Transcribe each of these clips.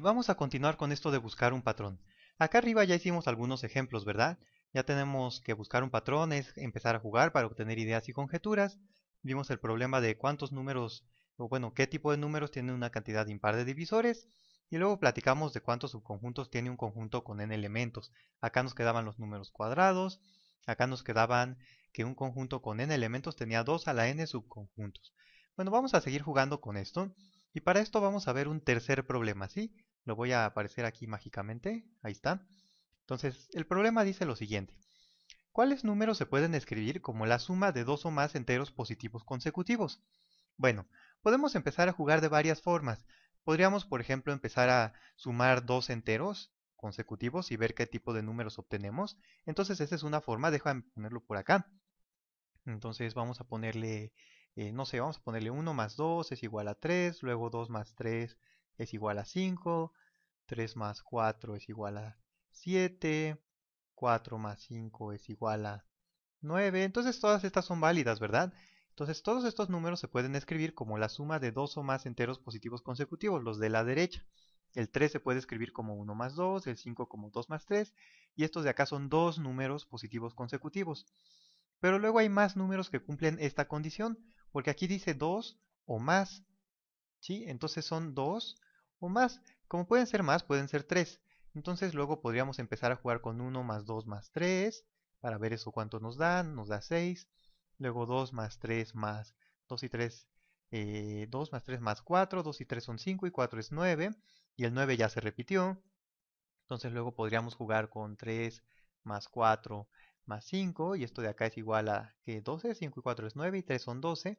vamos a continuar con esto de buscar un patrón. Acá arriba ya hicimos algunos ejemplos, ¿verdad? Ya tenemos que buscar un patrón, es empezar a jugar para obtener ideas y conjeturas. Vimos el problema de cuántos números, o bueno, qué tipo de números tiene una cantidad impar de divisores. Y luego platicamos de cuántos subconjuntos tiene un conjunto con n elementos. Acá nos quedaban los números cuadrados, acá nos quedaban que un conjunto con n elementos tenía 2 a la n subconjuntos. Bueno, vamos a seguir jugando con esto. Y para esto vamos a ver un tercer problema, ¿sí? Lo voy a aparecer aquí mágicamente, ahí está. Entonces, el problema dice lo siguiente. ¿Cuáles números se pueden escribir como la suma de dos o más enteros positivos consecutivos? Bueno, podemos empezar a jugar de varias formas. Podríamos, por ejemplo, empezar a sumar dos enteros consecutivos y ver qué tipo de números obtenemos. Entonces, esa es una forma, déjame ponerlo por acá. Entonces, vamos a ponerle eh, no sé, vamos a ponerle 1 más 2 es igual a 3, luego 2 más 3 es igual a 5, 3 más 4 es igual a 7, 4 más 5 es igual a 9. Entonces todas estas son válidas, ¿verdad? Entonces todos estos números se pueden escribir como la suma de dos o más enteros positivos consecutivos, los de la derecha. El 3 se puede escribir como 1 más 2, el 5 como 2 más 3, y estos de acá son dos números positivos consecutivos. Pero luego hay más números que cumplen esta condición, porque aquí dice 2 o más. ¿Sí? Entonces son 2 o más. Como pueden ser más, pueden ser 3, Entonces luego podríamos empezar a jugar con 1 más 2 más 3, para ver eso cuánto nos dan, nos da 6, luego 2 más 3 más 2 y 3, 2 eh, más 3 más 4, 2 y 3 son 5 y 4 es 9, y el 9 ya se repitió, entonces luego podríamos jugar con 3 más 4 más 5, y esto de acá es igual a que 12, 5 y 4 es 9 y 3 son 12.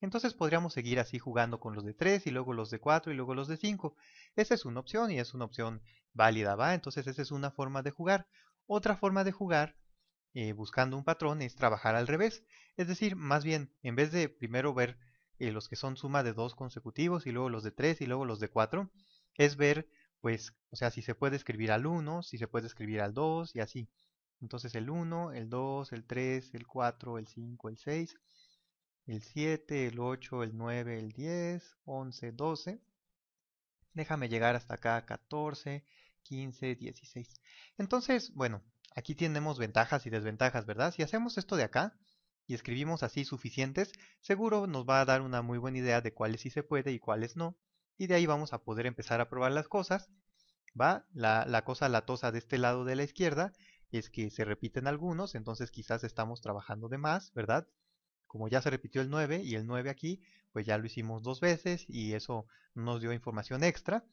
Entonces podríamos seguir así jugando con los de 3 y luego los de 4 y luego los de 5. Esa es una opción y es una opción válida, ¿va? Entonces esa es una forma de jugar. Otra forma de jugar eh, buscando un patrón es trabajar al revés. Es decir, más bien, en vez de primero ver eh, los que son suma de 2 consecutivos y luego los de 3 y luego los de 4, es ver, pues, o sea, si se puede escribir al 1, si se puede escribir al 2 y así. Entonces el 1, el 2, el 3, el 4, el 5, el 6, el 7, el 8, el 9, el 10, 11, 12. Déjame llegar hasta acá, 14, 15, 16. Entonces, bueno, aquí tenemos ventajas y desventajas, ¿verdad? Si hacemos esto de acá y escribimos así suficientes, seguro nos va a dar una muy buena idea de cuáles sí se puede y cuáles no. Y de ahí vamos a poder empezar a probar las cosas. Va la, la cosa latosa de este lado de la izquierda es que se repiten algunos, entonces quizás estamos trabajando de más, ¿verdad? Como ya se repitió el 9 y el 9 aquí, pues ya lo hicimos dos veces y eso nos dio información extra.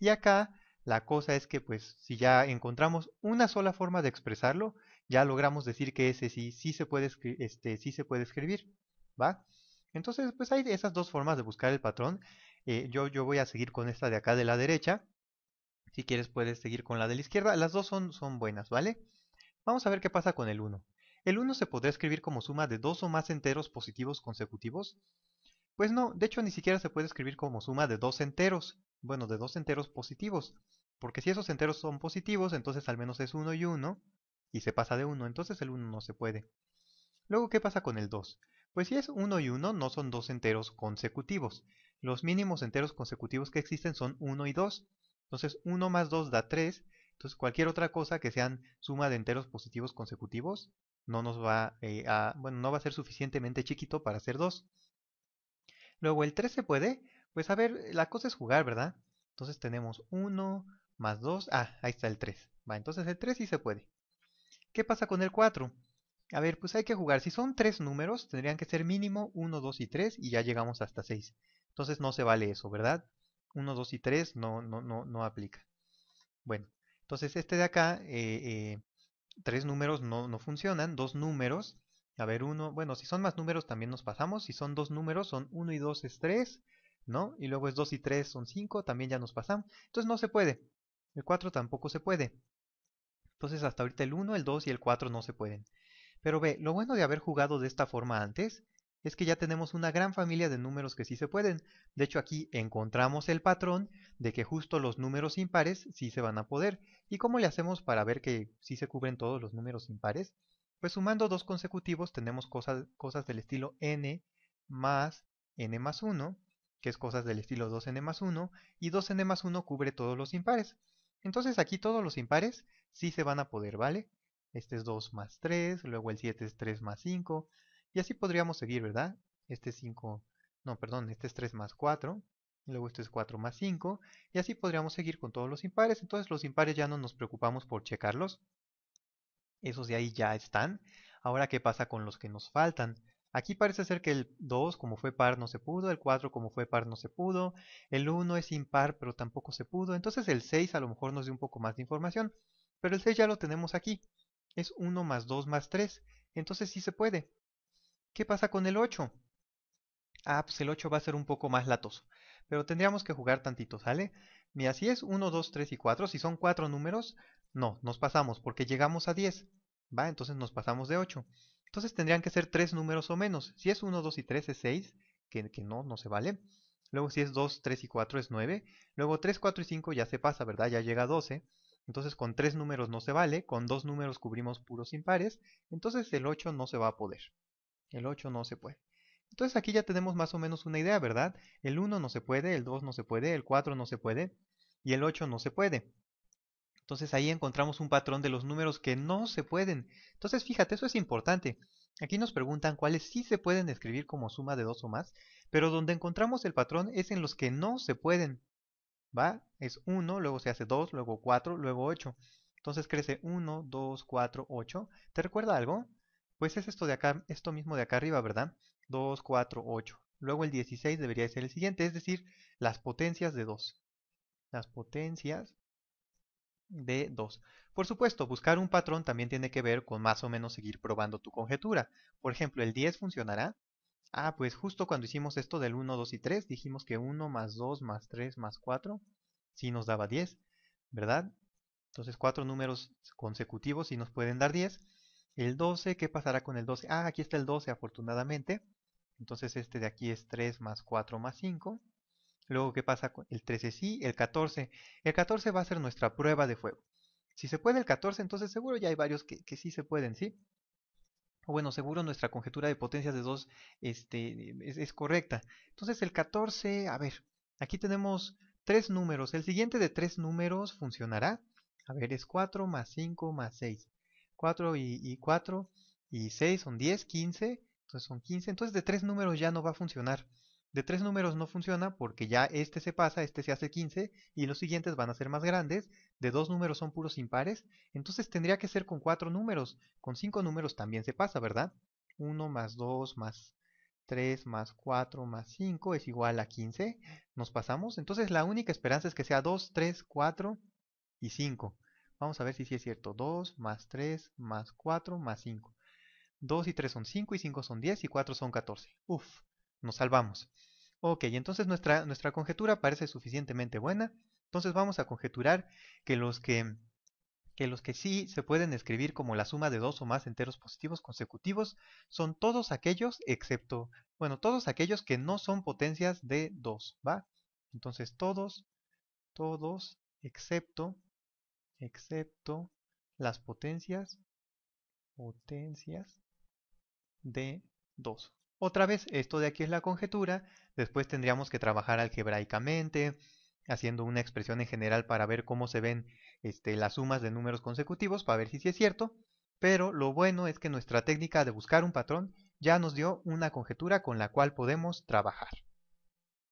Y acá la cosa es que pues si ya encontramos una sola forma de expresarlo, ya logramos decir que ese sí, sí, se, puede este, sí se puede escribir, ¿va? Entonces pues hay esas dos formas de buscar el patrón. Eh, yo, yo voy a seguir con esta de acá de la derecha si quieres puedes seguir con la de la izquierda. Las dos son, son buenas, ¿vale? Vamos a ver qué pasa con el 1. ¿El 1 se podrá escribir como suma de dos o más enteros positivos consecutivos? Pues no, de hecho ni siquiera se puede escribir como suma de dos enteros. Bueno, de dos enteros positivos. Porque si esos enteros son positivos, entonces al menos es 1 y 1. Y se pasa de 1, entonces el 1 no se puede. Luego, ¿qué pasa con el 2? Pues si es 1 y 1, no son dos enteros consecutivos. Los mínimos enteros consecutivos que existen son 1 y 2. Entonces 1 más 2 da 3. Entonces cualquier otra cosa que sean suma de enteros positivos consecutivos no nos va eh, a, bueno, no va a ser suficientemente chiquito para hacer 2. Luego el 3 se puede, pues a ver, la cosa es jugar, ¿verdad? Entonces tenemos 1 más 2, ah, ahí está el 3. Va, entonces el 3 sí se puede. ¿Qué pasa con el 4? A ver, pues hay que jugar. Si son 3 números, tendrían que ser mínimo 1, 2 y 3 y ya llegamos hasta 6. Entonces no se vale eso, ¿verdad? 1, 2 y 3 no, no, no, no aplica. Bueno, entonces este de acá, eh, eh, tres números no, no, funcionan, dos números, a ver, uno, bueno, si son más números también nos pasamos, si son dos números son 1 y 2 es 3, ¿no? Y luego es 2 y 3 son 5, también ya nos pasamos, entonces no se puede, el 4 tampoco se puede. Entonces hasta ahorita el 1, el 2 y el 4 no se pueden. Pero ve, lo bueno de haber jugado de esta forma antes es que ya tenemos una gran familia de números que sí se pueden. De hecho, aquí encontramos el patrón de que justo los números impares sí se van a poder. ¿Y cómo le hacemos para ver que sí se cubren todos los números impares? Pues sumando dos consecutivos tenemos cosas, cosas del estilo n más n más 1, que es cosas del estilo 2n más 1, y 2n más 1 cubre todos los impares. Entonces aquí todos los impares sí se van a poder, ¿vale? Este es 2 más 3, luego el 7 es 3 más 5, y así podríamos seguir, ¿verdad? Este es 5, no, perdón, este es 3 más 4, luego este es 4 más 5, y así podríamos seguir con todos los impares. Entonces los impares ya no nos preocupamos por checarlos, esos de ahí ya están. Ahora, ¿qué pasa con los que nos faltan? Aquí parece ser que el 2 como fue par no se pudo, el 4 como fue par no se pudo, el 1 es impar pero tampoco se pudo, entonces el 6 a lo mejor nos dio un poco más de información, pero el 6 ya lo tenemos aquí, es 1 más 2 más 3, entonces sí se puede. ¿Qué pasa con el 8? Ah, pues el 8 va a ser un poco más latoso. Pero tendríamos que jugar tantito, ¿sale? Mira, si es 1, 2, 3 y 4, si son 4 números, no, nos pasamos porque llegamos a 10, ¿va? Entonces nos pasamos de 8. Entonces tendrían que ser 3 números o menos. Si es 1, 2 y 3 es 6, que, que no, no se vale. Luego si es 2, 3 y 4 es 9. Luego 3, 4 y 5 ya se pasa, ¿verdad? Ya llega a 12. Entonces con 3 números no se vale, con 2 números cubrimos puros impares, entonces el 8 no se va a poder. El 8 no se puede. Entonces aquí ya tenemos más o menos una idea, ¿verdad? El 1 no se puede, el 2 no se puede, el 4 no se puede y el 8 no se puede. Entonces ahí encontramos un patrón de los números que no se pueden. Entonces fíjate, eso es importante. Aquí nos preguntan cuáles sí se pueden escribir como suma de 2 o más, pero donde encontramos el patrón es en los que no se pueden. ¿Va? Es 1, luego se hace 2, luego 4, luego 8. Entonces crece 1, 2, 4, 8. ¿Te recuerda algo? Pues es esto de acá, esto mismo de acá arriba, ¿verdad? 2, 4, 8. Luego el 16 debería ser el siguiente, es decir, las potencias de 2. Las potencias de 2. Por supuesto, buscar un patrón también tiene que ver con más o menos seguir probando tu conjetura. Por ejemplo, ¿el 10 funcionará? Ah, pues justo cuando hicimos esto del 1, 2 y 3, dijimos que 1 más 2 más 3 más 4 sí nos daba 10, ¿verdad? Entonces cuatro números consecutivos sí nos pueden dar 10. El 12, ¿qué pasará con el 12? Ah, aquí está el 12 afortunadamente. Entonces este de aquí es 3 más 4 más 5. Luego, ¿qué pasa con el 13? Sí, el 14. El 14 va a ser nuestra prueba de fuego. Si se puede el 14, entonces seguro ya hay varios que, que sí se pueden, ¿sí? Bueno, seguro nuestra conjetura de potencias de 2 este, es, es correcta. Entonces el 14, a ver, aquí tenemos tres números. El siguiente de tres números funcionará. A ver, es 4 más 5 más 6. 4 y, 4 y 6 son 10, 15, entonces son 15. Entonces de tres números ya no va a funcionar. De tres números no funciona porque ya este se pasa, este se hace 15 y los siguientes van a ser más grandes. De dos números son puros impares. Entonces tendría que ser con 4 números. Con 5 números también se pasa, ¿verdad? 1 más 2 más 3 más 4 más 5 es igual a 15. Nos pasamos. Entonces la única esperanza es que sea 2, 3, 4 y 5. Vamos a ver si sí es cierto. 2 más 3 más 4 más 5. 2 y 3 son 5 y 5 son 10 y 4 son 14. Uf, nos salvamos. Ok, entonces nuestra, nuestra conjetura parece suficientemente buena. Entonces vamos a conjeturar que los que, que los que sí se pueden escribir como la suma de dos o más enteros positivos consecutivos son todos aquellos excepto, bueno, todos aquellos que no son potencias de 2, ¿va? Entonces todos, todos, excepto excepto las potencias, potencias de 2. Otra vez, esto de aquí es la conjetura, después tendríamos que trabajar algebraicamente, haciendo una expresión en general para ver cómo se ven este, las sumas de números consecutivos, para ver si sí es cierto, pero lo bueno es que nuestra técnica de buscar un patrón ya nos dio una conjetura con la cual podemos trabajar.